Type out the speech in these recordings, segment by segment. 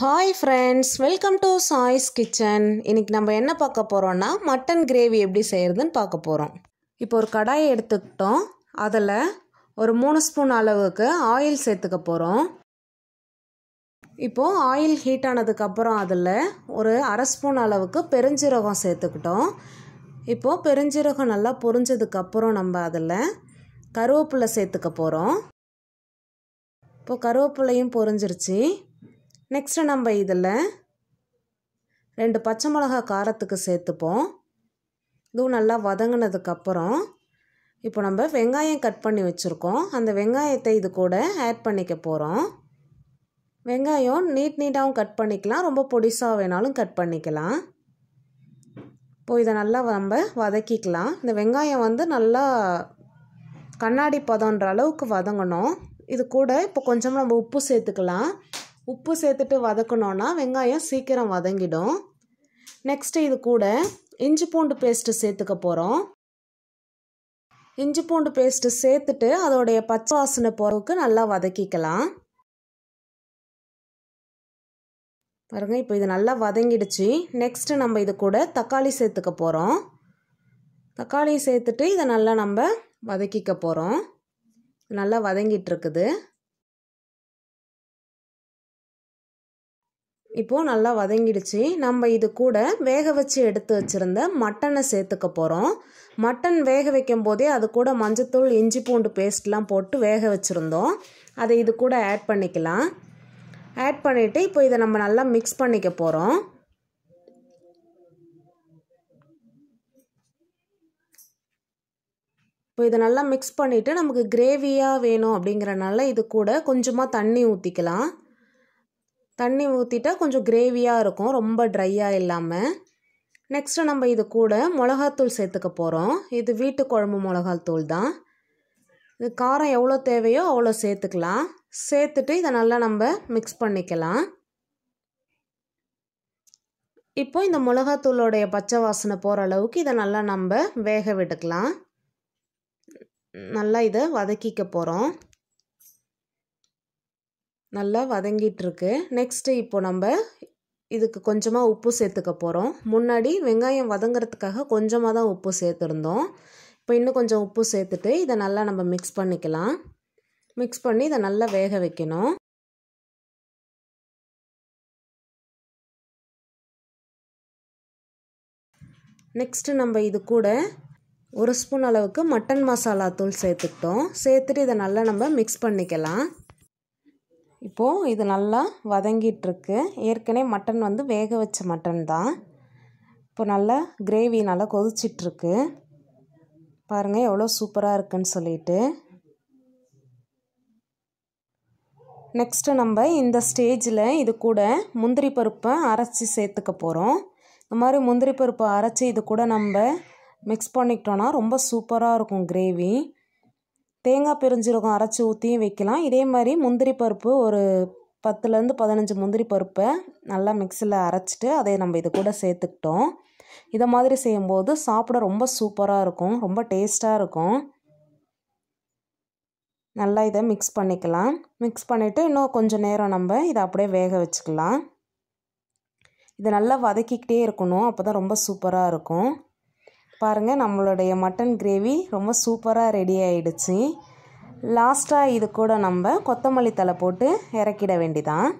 hi friends welcome to Choice Kitchen இன்றைக்கி நம்ம என்ன பார்க்க போகிறோன்னா மட்டன் கிரேவி எப்படி செய்கிறதுன்னு பார்க்க போகிறோம் இப்போ ஒரு கடாயை எடுத்துக்கிட்டோம் அதில் ஒரு மூணு ஸ்பூன் அளவுக்கு ஆயில் சேர்த்துக்க போகிறோம் இப்போது ஆயில் ஹீட் ஆனதுக்கப்புறம் அதில் ஒரு அரை ஸ்பூன் அளவுக்கு பெருஞ்சீரகம் சேர்த்துக்கிட்டோம் இப்போது பெருஞ்சீரகம் நல்லா பொரிஞ்சதுக்கப்புறம் நம்ம அதில் கருவேப்பிலை சேர்த்துக்க போகிறோம் இப்போது கருவேப்பிலையும் பொரிஞ்சிருச்சு நெக்ஸ்ட்டு நம்ம இதில் ரெண்டு பச்சை மிளகா காரத்துக்கு சேர்த்துப்போம் இதுவும் நல்லா வதங்கினதுக்கப்புறம் இப்போ நம்ம வெங்காயம் கட் பண்ணி வச்சுருக்கோம் அந்த வெங்காயத்தை இது கூட ஆட் பண்ணிக்க போகிறோம் வெங்காயம் நீட் நீட்டாகவும் கட் பண்ணிக்கலாம் ரொம்ப பொடிசாக வேணாலும் கட் பண்ணிக்கலாம் இப்போ இதை நல்லா நம்ம வதக்கிக்கலாம் இந்த வெங்காயம் வந்து நல்லா கண்ணாடி பதன்ற அளவுக்கு வதங்கணும் இது கூட இப்போ கொஞ்சமாக நம்ம உப்பு சேர்த்துக்கலாம் உப்பு சேர்த்துட்டு வதக்கணுன்னா வெங்காயம் சீக்கிரம் வதங்கிடும் நெக்ஸ்ட்டு இது கூட இஞ்சி பூண்டு பேஸ்ட்டு சேர்த்துக்க போகிறோம் இஞ்சி பூண்டு பேஸ்ட்டு சேர்த்துட்டு அதோடைய பச்சை வாசனை போகிறவுக்கு நல்லா வதக்கிக்கலாம் பாருங்கள் இப்போ இது நல்லா வதங்கிடுச்சு நெக்ஸ்ட்டு நம்ம இது கூட தக்காளி சேர்த்துக்க போகிறோம் தக்காளி சேர்த்துட்டு இதை நல்லா நம்ம வதக்கிக்க போகிறோம் நல்லா வதங்கிட்டுருக்குது இப்போது நல்லா வதங்கிடுச்சு நம்ம இது கூட வேக வச்சு எடுத்து வச்சுருந்த மட்டனை சேர்த்துக்க போகிறோம் மட்டன் வேக வைக்கும் போதே அது கூட மஞ்சத்தூள் இஞ்சி பூண்டு பேஸ்ட்லாம் போட்டு வேக வச்சுருந்தோம் அதை இது கூட ஆட் பண்ணிக்கலாம் ஆட் பண்ணிவிட்டு இப்போ இதை நம்ம நல்லா மிக்ஸ் பண்ணிக்க போகிறோம் இப்போ இதை நல்லா மிக்ஸ் பண்ணிவிட்டு நமக்கு கிரேவியாக வேணும் அப்படிங்கிறனால இது கூட கொஞ்சமாக தண்ணி ஊற்றிக்கலாம் தண்ணி ஊற்றிட்டா கொஞ்சம் கிரேவியாக இருக்கும் ரொம்ப ட்ரையாக இல்லாமல் நெக்ஸ்ட்டு நம்ம இது கூட மிளகாத்தூள் சேர்த்துக்க போகிறோம் இது வீட்டு குழம்பு மிளகாத்தூள் தான் இது காரம் எவ்வளோ தேவையோ அவ்வளோ சேர்த்துக்கலாம் சேர்த்துட்டு இதை நல்லா நம்ம மிக்ஸ் பண்ணிக்கலாம் இப்போ இந்த மிளகாத்தூளோடைய பச்சை வாசனை போகிற அளவுக்கு இதை நல்லா நம்ம வேக விட்டுக்கலாம் நல்லா இதை வதக்கிக்க போகிறோம் நல்லா வதங்கிட்டுருக்கு நெக்ஸ்ட்டு இப்போ நம்ம இதுக்கு கொஞ்சமாக உப்பு சேர்த்துக்க போகிறோம் முன்னாடி வெங்காயம் வதங்கிறதுக்காக கொஞ்சமாக தான் உப்பு சேர்த்துருந்தோம் இப்போ இன்னும் கொஞ்சம் உப்பு சேர்த்துட்டு இதை நல்லா நம்ம மிக்ஸ் பண்ணிக்கலாம் மிக்ஸ் பண்ணி இதை நல்லா வேக வைக்கணும் நெக்ஸ்ட்டு நம்ம இது கூட ஒரு ஸ்பூன் அளவுக்கு மட்டன் மசாலா தூள் சேர்த்துக்கிட்டோம் சேர்த்துட்டு இதை நல்லா நம்ம மிக்ஸ் பண்ணிக்கலாம் இப்போது இது நல்லா வதங்கிட்டுருக்கு ஏற்கனவே மட்டன் வந்து வேக வச்ச மட்டன் தான் இப்போ நல்லா கிரேவி நல்லா கொதிச்சிட்ருக்கு பாருங்கள் எவ்வளோ சூப்பராக இருக்குன்னு சொல்லிட்டு நெக்ஸ்ட்டு நம்ம இந்த ஸ்டேஜில் இது கூட முந்திரி பருப்பை அரைச்சி சேர்த்துக்க போகிறோம் இந்த மாதிரி முந்திரி பருப்பை அரைச்சி இது கூட நம்ம மிக்ஸ் பண்ணிக்கிட்டோன்னா ரொம்ப சூப்பராக இருக்கும் கிரேவி தேங்காய் பெருஞ்சீரகம் அரைச்சி ஊற்றியும் வைக்கலாம் இதே மாதிரி முந்திரி பருப்பு ஒரு பத்துலேருந்து பதினஞ்சு முந்திரி பருப்பை நல்லா மிக்சியில் அரைச்சிட்டு அதை நம்ம இது கூட சேர்த்துக்கிட்டோம் இதை மாதிரி செய்யும்போது சாப்பிட ரொம்ப சூப்பராக இருக்கும் ரொம்ப டேஸ்ட்டாக இருக்கும் நல்லா இதை மிக்ஸ் பண்ணிக்கலாம் மிக்ஸ் பண்ணிவிட்டு இன்னும் கொஞ்சம் நேரம் நம்ம இதை அப்படியே வேக வச்சுக்கலாம் இதை நல்லா வதக்கிக்கிட்டே இருக்கணும் அப்போ தான் ரொம்ப சூப்பராக இருக்கும் பாருங்கள் நம்மளுடைய மட்டன் கிரேவி ரொம்ப சூப்பராக ரெடி ஆகிடுச்சு லாஸ்ட்டாக இது கூட நம்ம கொத்தமல்லி தலை போட்டு இறக்கிட வேண்டிதான்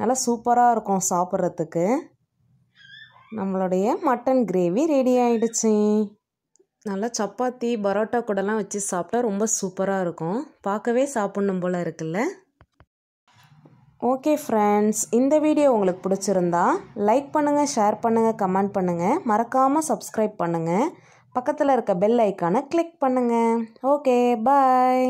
நல்லா சூப்பராக இருக்கும் சாப்பிட்றதுக்கு நம்மளுடைய மட்டன் கிரேவி ரெடி ஆகிடுச்சு நல்லா சப்பாத்தி பரோட்டா கூடலாம் வச்சு சாப்பிட்டா ரொம்ப சூப்பராக இருக்கும் பார்க்கவே சாப்பிட்ணும் போல் இருக்குல்ல ஓகே ஃப்ரெண்ட்ஸ் இந்த வீடியோ உங்களுக்கு பிடிச்சிருந்தா லைக் பண்ணுங்கள் ஷேர் பண்ணுங்கள் கமெண்ட் பண்ணுங்கள் மறக்காமல் சப்ஸ்கிரைப் பண்ணுங்கள் பக்கத்தில் இருக்க பெல் ஐக்கானை கிளிக் பண்ணுங்கள் ஓகே பாய்